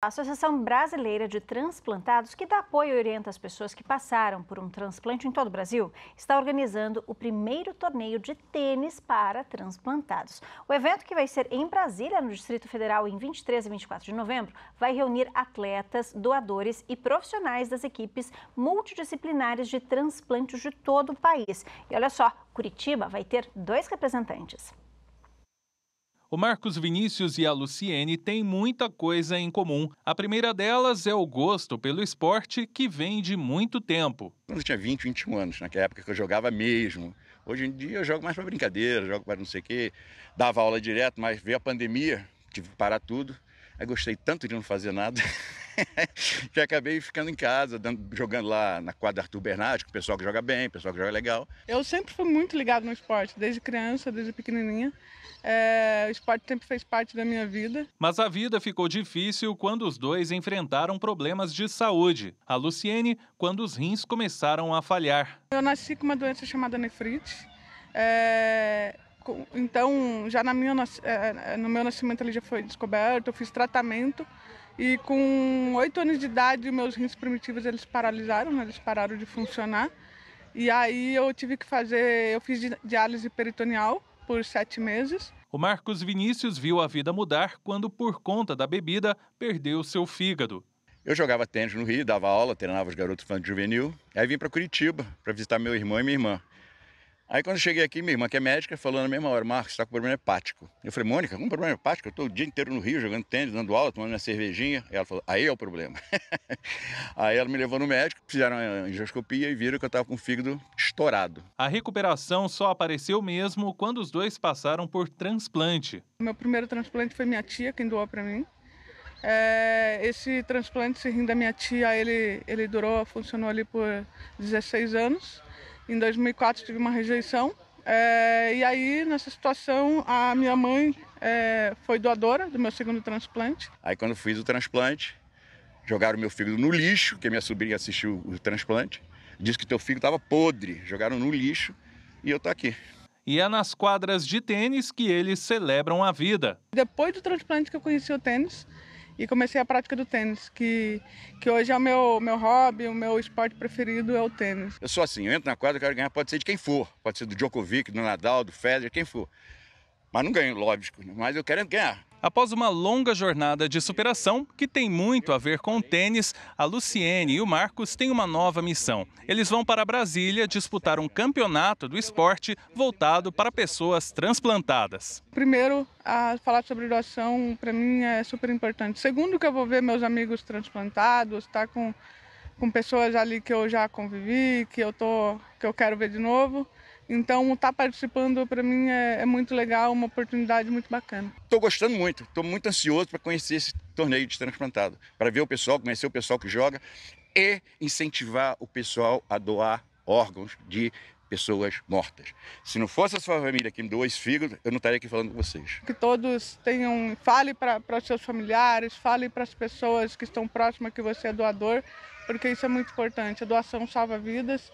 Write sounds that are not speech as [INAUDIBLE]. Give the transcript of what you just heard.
A Associação Brasileira de Transplantados, que dá apoio e orienta as pessoas que passaram por um transplante em todo o Brasil, está organizando o primeiro torneio de tênis para transplantados. O evento, que vai ser em Brasília, no Distrito Federal, em 23 e 24 de novembro, vai reunir atletas, doadores e profissionais das equipes multidisciplinares de transplantes de todo o país. E olha só, Curitiba vai ter dois representantes. O Marcos Vinícius e a Luciene têm muita coisa em comum. A primeira delas é o gosto pelo esporte que vem de muito tempo. Quando eu tinha 20, 21 anos, naquela época que eu jogava mesmo. Hoje em dia eu jogo mais para brincadeira, jogo para não sei o quê. Dava aula direto, mas veio a pandemia, tive que parar tudo. Aí gostei tanto de não fazer nada [LAUGHS] [LAUGHS] já acabei ficando em casa, dando, jogando lá na quadra Arthur Bernardes, com o pessoal que joga bem, o pessoal que joga legal. Eu sempre fui muito ligado no esporte, desde criança, desde pequenininha. É, o esporte sempre fez parte da minha vida. Mas a vida ficou difícil quando os dois enfrentaram problemas de saúde. A Luciene, quando os rins começaram a falhar. Eu nasci com uma doença chamada nefrite. É, então, já na minha, é, no meu nascimento ele já foi descoberto, eu fiz tratamento e com oito anos de idade, meus rins primitivos eles paralisaram, né? eles pararam de funcionar. E aí eu tive que fazer, eu fiz diálise peritoneal por sete meses. O Marcos Vinícius viu a vida mudar quando, por conta da bebida, perdeu seu fígado. Eu jogava tênis no Rio, dava aula, treinava os garotos fãs de juvenil. Aí vim para Curitiba para visitar meu irmão e minha irmã. Aí quando eu cheguei aqui, minha irmã que é médica, falou na mesma hora, Marcos, está com problema hepático. Eu falei, Mônica, algum problema hepático? Eu estou o dia inteiro no Rio, jogando tênis, dando aula, tomando minha cervejinha. E ela falou, aí é o problema. [LAUGHS] aí ela me levou no médico, fizeram a angioscopia e viram que eu estava com o fígado estourado. A recuperação só apareceu mesmo quando os dois passaram por transplante. Meu primeiro transplante foi minha tia quem doou para mim. É, esse transplante, esse rim da minha tia, ele, ele durou, funcionou ali por 16 anos. Em 2004 tive uma rejeição. É, e aí, nessa situação, a minha mãe é, foi doadora do meu segundo transplante. Aí, quando fiz o transplante, jogaram meu fígado no lixo, que minha sobrinha assistiu o transplante. Disse que teu fígado estava podre, jogaram no lixo e eu tô aqui. E é nas quadras de tênis que eles celebram a vida. Depois do transplante que eu conheci o tênis, e comecei a prática do tênis, que, que hoje é o meu, meu hobby, o meu esporte preferido é o tênis. Eu sou assim, eu entro na quadra, quero ganhar, pode ser de quem for, pode ser do Djokovic, do Nadal, do Federer, quem for. Mas não ganho, lógico, mas eu quero ganhar. Após uma longa jornada de superação, que tem muito a ver com o tênis, a Luciene e o Marcos têm uma nova missão. Eles vão para Brasília disputar um campeonato do esporte voltado para pessoas transplantadas. Primeiro, a falar sobre doação para mim é super importante. Segundo, que eu vou ver meus amigos transplantados, estar tá com, com pessoas ali que eu já convivi, que eu, tô, que eu quero ver de novo. Então, estar tá participando para mim é, é, muito legal, uma oportunidade muito bacana. Estou gostando muito, estou muito ansioso para conhecer esse torneio de transplantado, para ver o pessoal, conhecer o pessoal que joga e incentivar o pessoal a doar órgãos de pessoas mortas. Se não fosse a sua família que me doou esse fígado, eu não estaria aqui falando com vocês. Que todos tenham, fale para seus familiares, fale para as pessoas que estão próximas que você é doador, porque isso é muito importante. A doação salva vidas.